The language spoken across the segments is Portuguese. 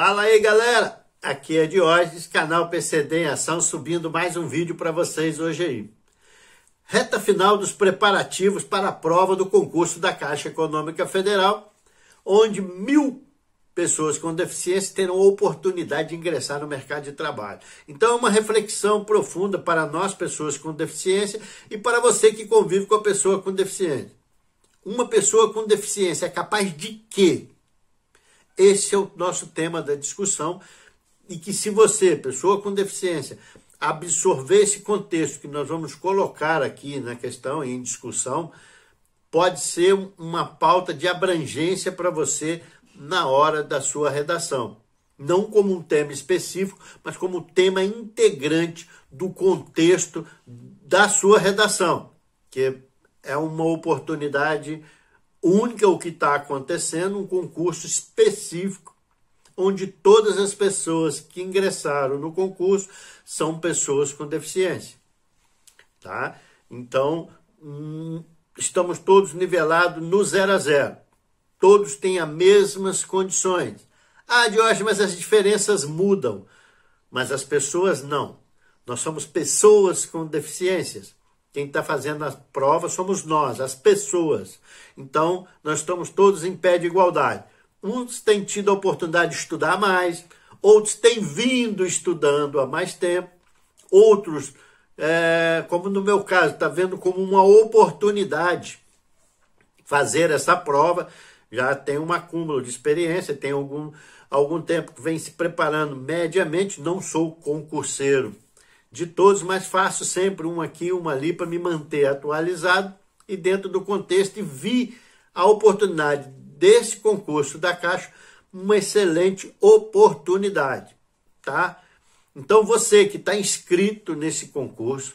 Fala aí, galera! Aqui é Diógenes, canal PCD em Ação, subindo mais um vídeo para vocês hoje aí. Reta final dos preparativos para a prova do concurso da Caixa Econômica Federal, onde mil pessoas com deficiência terão a oportunidade de ingressar no mercado de trabalho. Então é uma reflexão profunda para nós, pessoas com deficiência, e para você que convive com a pessoa com deficiência. Uma pessoa com deficiência é capaz de quê? Esse é o nosso tema da discussão e que se você, pessoa com deficiência, absorver esse contexto que nós vamos colocar aqui na questão e em discussão, pode ser uma pauta de abrangência para você na hora da sua redação. Não como um tema específico, mas como tema integrante do contexto da sua redação, que é uma oportunidade única o que está acontecendo, um concurso específico, onde todas as pessoas que ingressaram no concurso são pessoas com deficiência. Tá? Então, hum, estamos todos nivelados no zero a zero. Todos têm as mesmas condições. Ah, Jorge, mas as diferenças mudam. Mas as pessoas não. Nós somos pessoas com deficiências. Quem está fazendo a prova somos nós, as pessoas. Então, nós estamos todos em pé de igualdade. Uns têm tido a oportunidade de estudar mais, outros têm vindo estudando há mais tempo, outros, é, como no meu caso, está vendo como uma oportunidade fazer essa prova. Já tem um acúmulo de experiência, tem algum, algum tempo que vem se preparando mediamente, não sou concurseiro de todos, mas faço sempre um aqui, uma ali, para me manter atualizado e dentro do contexto. E vi a oportunidade desse concurso da Caixa, uma excelente oportunidade, tá? Então você que está inscrito nesse concurso,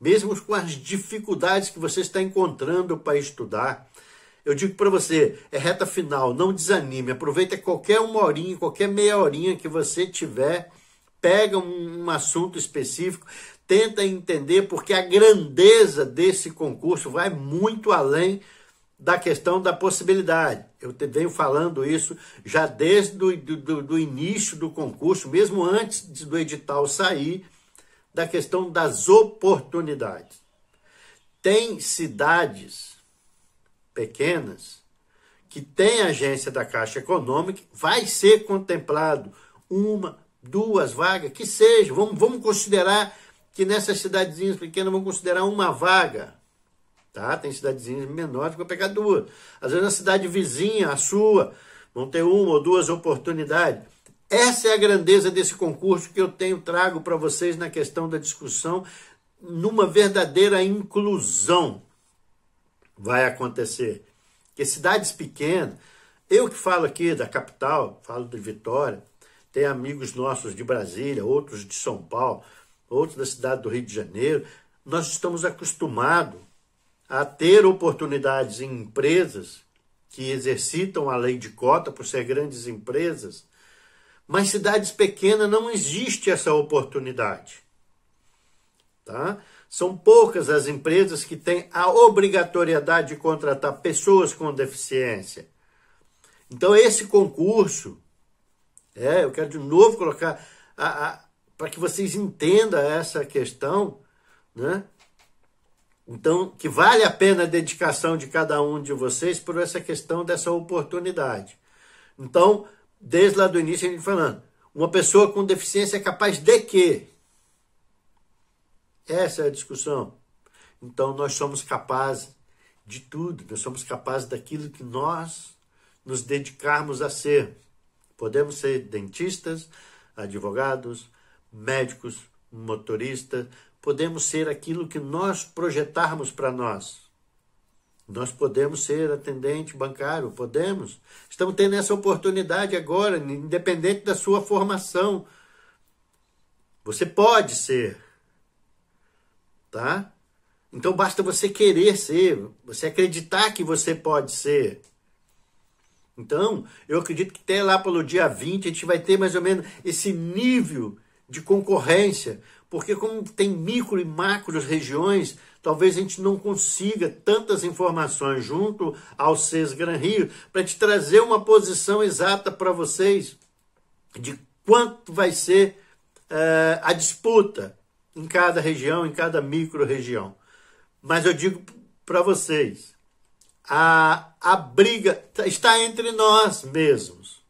mesmo com as dificuldades que você está encontrando para estudar, eu digo para você, é reta final, não desanime, aproveita qualquer uma horinha, qualquer meia horinha que você tiver pega um, um assunto específico, tenta entender, porque a grandeza desse concurso vai muito além da questão da possibilidade. Eu te venho falando isso já desde do, do, do início do concurso, mesmo antes do edital sair, da questão das oportunidades. Tem cidades pequenas que têm agência da Caixa Econômica, vai ser contemplado uma, duas vagas, que seja, vamos, vamos considerar que nessas cidadezinhas pequenas vamos considerar uma vaga. Tá? Tem cidadezinhas menores que vão pegar duas. Às vezes na cidade vizinha, a sua, vão ter uma ou duas oportunidades. Essa é a grandeza desse concurso que eu tenho trago para vocês na questão da discussão numa verdadeira inclusão. Vai acontecer. Que cidades pequenas, eu que falo aqui da capital, falo de Vitória, tem amigos nossos de Brasília, outros de São Paulo, outros da cidade do Rio de Janeiro. Nós estamos acostumados a ter oportunidades em empresas que exercitam a lei de cota por ser grandes empresas, mas cidades pequenas não existe essa oportunidade. Tá? São poucas as empresas que têm a obrigatoriedade de contratar pessoas com deficiência. Então esse concurso é, eu quero de novo colocar para que vocês entendam essa questão, né? Então, que vale a pena a dedicação de cada um de vocês por essa questão dessa oportunidade. Então, desde lá do início a gente falando, uma pessoa com deficiência é capaz de quê? Essa é a discussão. Então, nós somos capazes de tudo, nós somos capazes daquilo que nós nos dedicarmos a ser. Podemos ser dentistas, advogados, médicos, motoristas, podemos ser aquilo que nós projetarmos para nós. Nós podemos ser atendente bancário, podemos. Estamos tendo essa oportunidade agora, independente da sua formação. Você pode ser. Tá? Então basta você querer ser, você acreditar que você pode ser. Então, eu acredito que até lá pelo dia 20 a gente vai ter mais ou menos esse nível de concorrência, porque como tem micro e macro regiões, talvez a gente não consiga tantas informações junto ao SES Gran Rio para te trazer uma posição exata para vocês de quanto vai ser uh, a disputa em cada região, em cada micro região. Mas eu digo para vocês, a, a briga tá, está entre nós mesmos.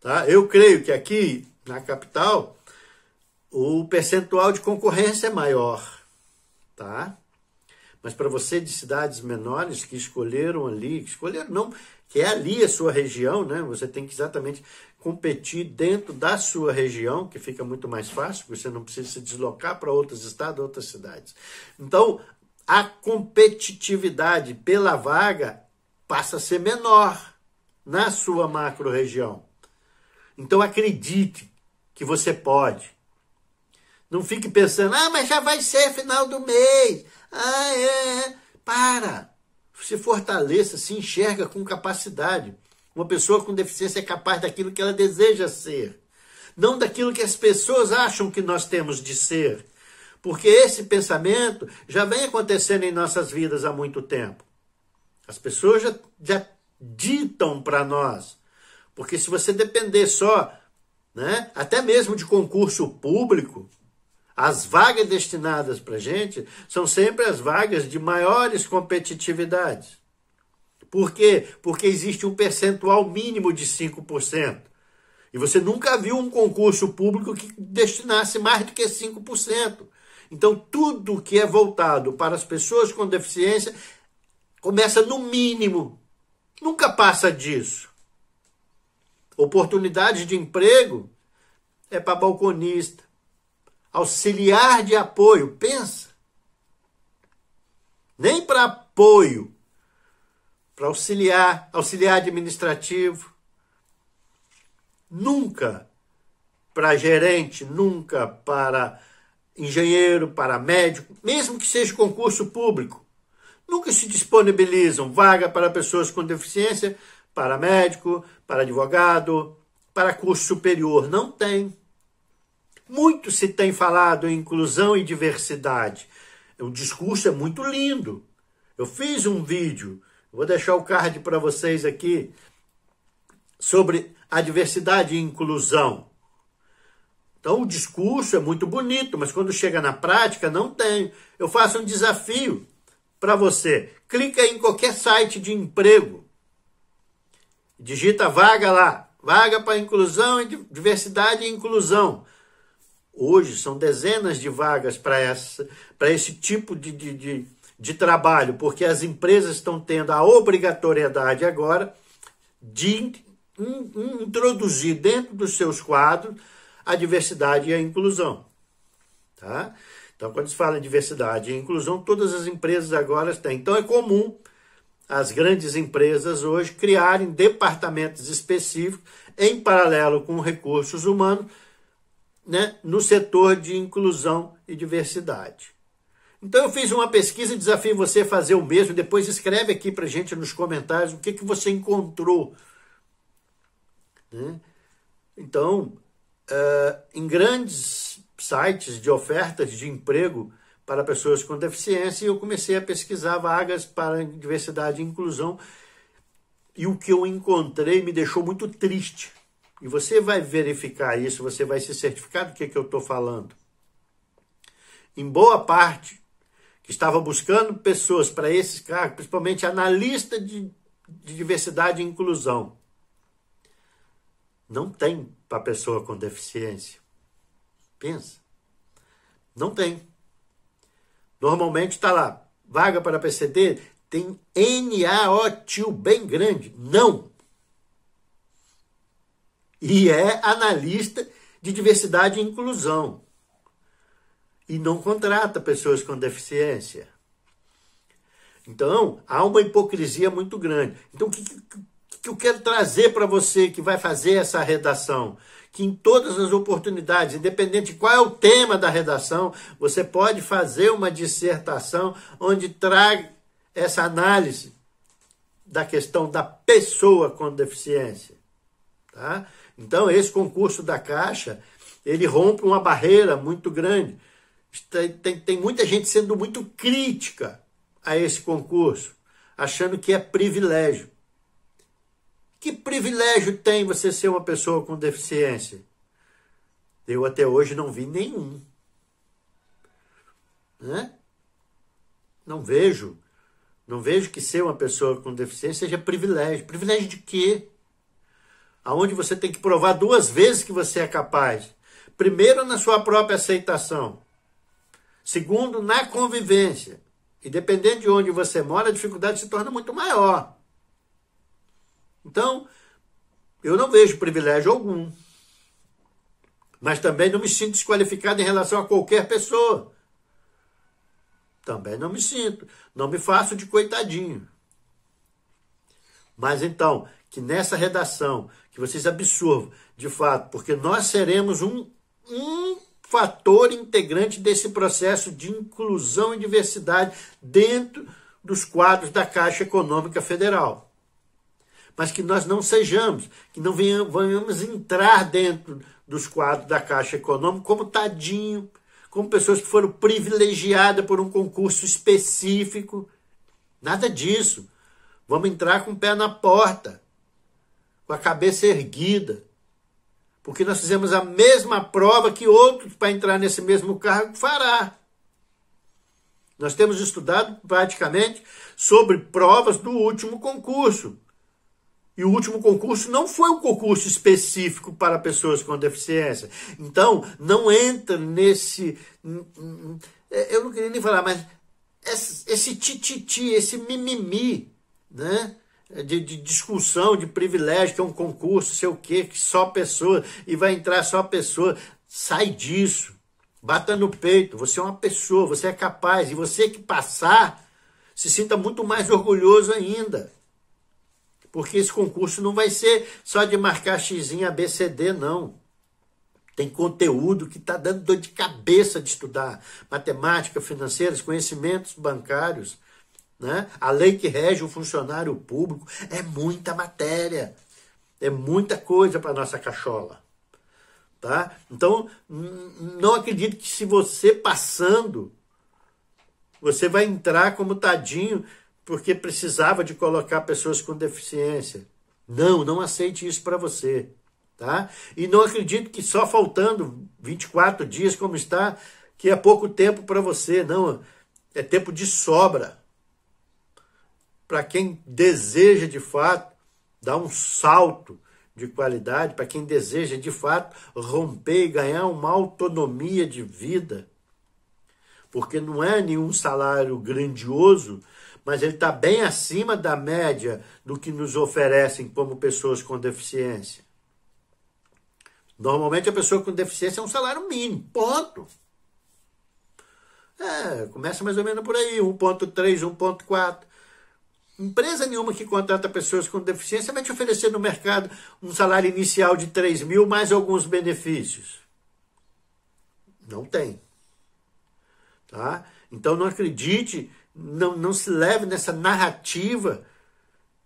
Tá? Eu creio que aqui na capital o percentual de concorrência é maior. Tá? Mas para você de cidades menores que escolheram ali, que escolheram não, que é ali a sua região, né? Você tem que exatamente competir dentro da sua região, que fica muito mais fácil, porque você não precisa se deslocar para outros estados, outras cidades. Então, a competitividade pela vaga passa a ser menor na sua macro-região. Então acredite que você pode. Não fique pensando, ah, mas já vai ser final do mês. Ah, é, é, é. Para. Se fortaleça, se enxerga com capacidade. Uma pessoa com deficiência é capaz daquilo que ela deseja ser, não daquilo que as pessoas acham que nós temos de ser. Porque esse pensamento já vem acontecendo em nossas vidas há muito tempo. As pessoas já, já ditam para nós. Porque se você depender só, né, até mesmo de concurso público, as vagas destinadas para gente são sempre as vagas de maiores competitividades. Por quê? Porque existe um percentual mínimo de 5%. E você nunca viu um concurso público que destinasse mais do que 5%. Então, tudo que é voltado para as pessoas com deficiência começa no mínimo, nunca passa disso. oportunidade de emprego é para balconista, auxiliar de apoio, pensa. Nem para apoio, para auxiliar, auxiliar administrativo. Nunca para gerente, nunca para engenheiro, paramédico, mesmo que seja concurso público. Nunca se disponibilizam vaga para pessoas com deficiência, para médico, para advogado, para curso superior. Não tem. Muito se tem falado em inclusão e diversidade. O discurso é muito lindo. Eu fiz um vídeo, vou deixar o card para vocês aqui, sobre a diversidade e inclusão. Então o discurso é muito bonito, mas quando chega na prática, não tem. Eu faço um desafio para você. Clica em qualquer site de emprego. Digita vaga lá. Vaga para inclusão e diversidade e inclusão. Hoje são dezenas de vagas para esse tipo de, de, de, de trabalho, porque as empresas estão tendo a obrigatoriedade agora de in, in, introduzir dentro dos seus quadros a diversidade e a inclusão. Tá? Então, quando se fala em diversidade e inclusão, todas as empresas agora têm. Então, é comum as grandes empresas hoje criarem departamentos específicos em paralelo com recursos humanos né, no setor de inclusão e diversidade. Então eu fiz uma pesquisa e desafio você a fazer o mesmo. Depois escreve aqui para gente nos comentários o que, que você encontrou. Né? Então, uh, em grandes sites de ofertas de emprego para pessoas com deficiência e eu comecei a pesquisar vagas para diversidade e inclusão e o que eu encontrei me deixou muito triste. E você vai verificar isso, você vai se certificar do que, é que eu estou falando. Em boa parte, que estava buscando pessoas para esses cargos, principalmente analista de, de diversidade e inclusão, não tem para pessoa com deficiência. Pensa. Não tem. Normalmente está lá, vaga para PCD, tem nao bem grande. Não. E é analista de diversidade e inclusão. E não contrata pessoas com deficiência. Então, há uma hipocrisia muito grande. Então, o que, que eu quero trazer para você que vai fazer essa redação, que em todas as oportunidades, independente de qual é o tema da redação, você pode fazer uma dissertação onde traga essa análise da questão da pessoa com deficiência, tá? Então esse concurso da Caixa, ele rompe uma barreira muito grande. Tem, tem, tem muita gente sendo muito crítica a esse concurso, achando que é privilégio. Que privilégio tem você ser uma pessoa com deficiência? Eu até hoje não vi nenhum. Né? Não vejo. Não vejo que ser uma pessoa com deficiência seja privilégio. Privilégio de quê? Aonde você tem que provar duas vezes que você é capaz. Primeiro, na sua própria aceitação. Segundo, na convivência. E dependendo de onde você mora, a dificuldade se torna muito maior. Então, eu não vejo privilégio algum. Mas também não me sinto desqualificado em relação a qualquer pessoa. Também não me sinto. Não me faço de coitadinho. Mas então, que nessa redação, que vocês absorvam, de fato, porque nós seremos um, um fator integrante desse processo de inclusão e diversidade dentro dos quadros da Caixa Econômica Federal mas que nós não sejamos, que não venhamos entrar dentro dos quadros da Caixa Econômica como tadinho, como pessoas que foram privilegiadas por um concurso específico. Nada disso. Vamos entrar com o pé na porta, com a cabeça erguida. Porque nós fizemos a mesma prova que outros para entrar nesse mesmo cargo fará. Nós temos estudado praticamente sobre provas do último concurso, e o último concurso não foi um concurso específico para pessoas com deficiência. Então, não entra nesse. Hum, hum, é, eu não queria nem falar, mas esse tititi, esse mimimi, né? De, de, discussão, de privilégio, que é um concurso, sei o quê, que só pessoa, e vai entrar só pessoa. Sai disso. Bata no peito. Você é uma pessoa, você é capaz. E você que passar, se sinta muito mais orgulhoso ainda. Porque esse concurso não vai ser só de marcar X, ABCD, não. Tem conteúdo que está dando dor de cabeça de estudar. Matemática, financeiros, conhecimentos bancários. Né? A lei que rege o funcionário público é muita matéria. É muita coisa para nossa cachola. Tá? Então, não acredito que se você passando, você vai entrar como tadinho porque precisava de colocar pessoas com deficiência. Não, não aceite isso para você. Tá? E não acredito que só faltando 24 dias, como está, que é pouco tempo para você. Não, é tempo de sobra. Para quem deseja de fato dar um salto de qualidade, para quem deseja de fato romper e ganhar uma autonomia de vida. Porque não é nenhum salário grandioso, mas ele está bem acima da média do que nos oferecem como pessoas com deficiência. Normalmente a pessoa com deficiência é um salário mínimo, ponto. É, começa mais ou menos por aí, 1.3, 1.4. Empresa nenhuma que contrata pessoas com deficiência vai te oferecer no mercado um salário inicial de 3 mil mais alguns benefícios. Não tem. Tá? Então não acredite não, não se leve nessa narrativa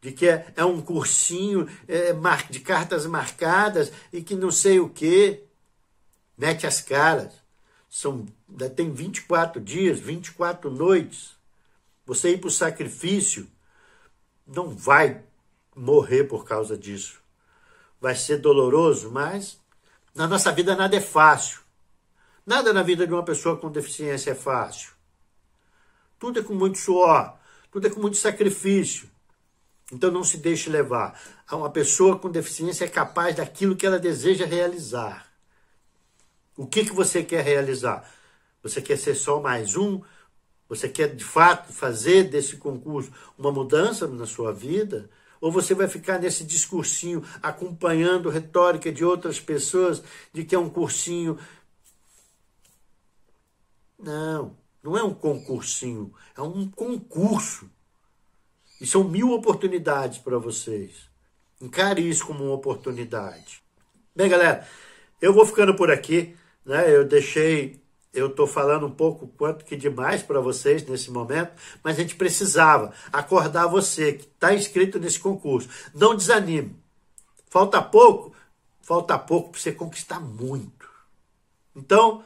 de que é, é um cursinho é, é de cartas marcadas e que não sei o que. Mete as caras. São, tem 24 dias, 24 noites. Você ir para o sacrifício não vai morrer por causa disso. Vai ser doloroso, mas na nossa vida nada é fácil. Nada na vida de uma pessoa com deficiência é fácil. Tudo é com muito suor, tudo é com muito sacrifício. Então não se deixe levar. Uma pessoa com deficiência é capaz daquilo que ela deseja realizar. O que, que você quer realizar? Você quer ser só mais um? Você quer de fato fazer desse concurso uma mudança na sua vida? Ou você vai ficar nesse discursinho acompanhando retórica de outras pessoas de que é um cursinho? Não. Não é um concursinho, é um concurso. E são mil oportunidades para vocês. Encare isso como uma oportunidade. Bem, galera, eu vou ficando por aqui. Né? Eu deixei, eu estou falando um pouco quanto que demais para vocês nesse momento, mas a gente precisava acordar você que está inscrito nesse concurso. Não desanime. Falta pouco, falta pouco para você conquistar muito. Então,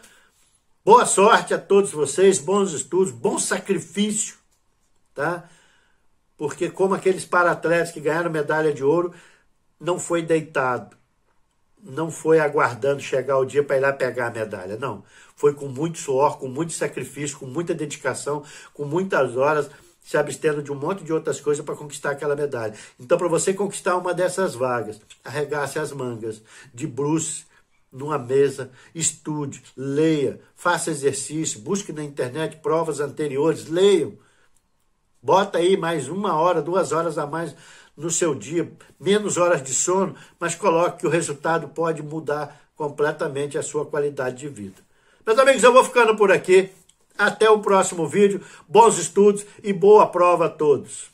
Boa sorte a todos vocês, bons estudos, bom sacrifício, tá? Porque como aqueles paratletas que ganharam medalha de ouro, não foi deitado, não foi aguardando chegar o dia para ir lá pegar a medalha, não. Foi com muito suor, com muito sacrifício, com muita dedicação, com muitas horas, se abstendo de um monte de outras coisas para conquistar aquela medalha. Então, para você conquistar uma dessas vagas, arregace as mangas, de bruce, numa mesa, estude, leia, faça exercício, busque na internet provas anteriores, leiam. Bota aí mais uma hora, duas horas a mais no seu dia, menos horas de sono, mas coloque que o resultado pode mudar completamente a sua qualidade de vida. Meus amigos, eu vou ficando por aqui. Até o próximo vídeo. Bons estudos e boa prova a todos.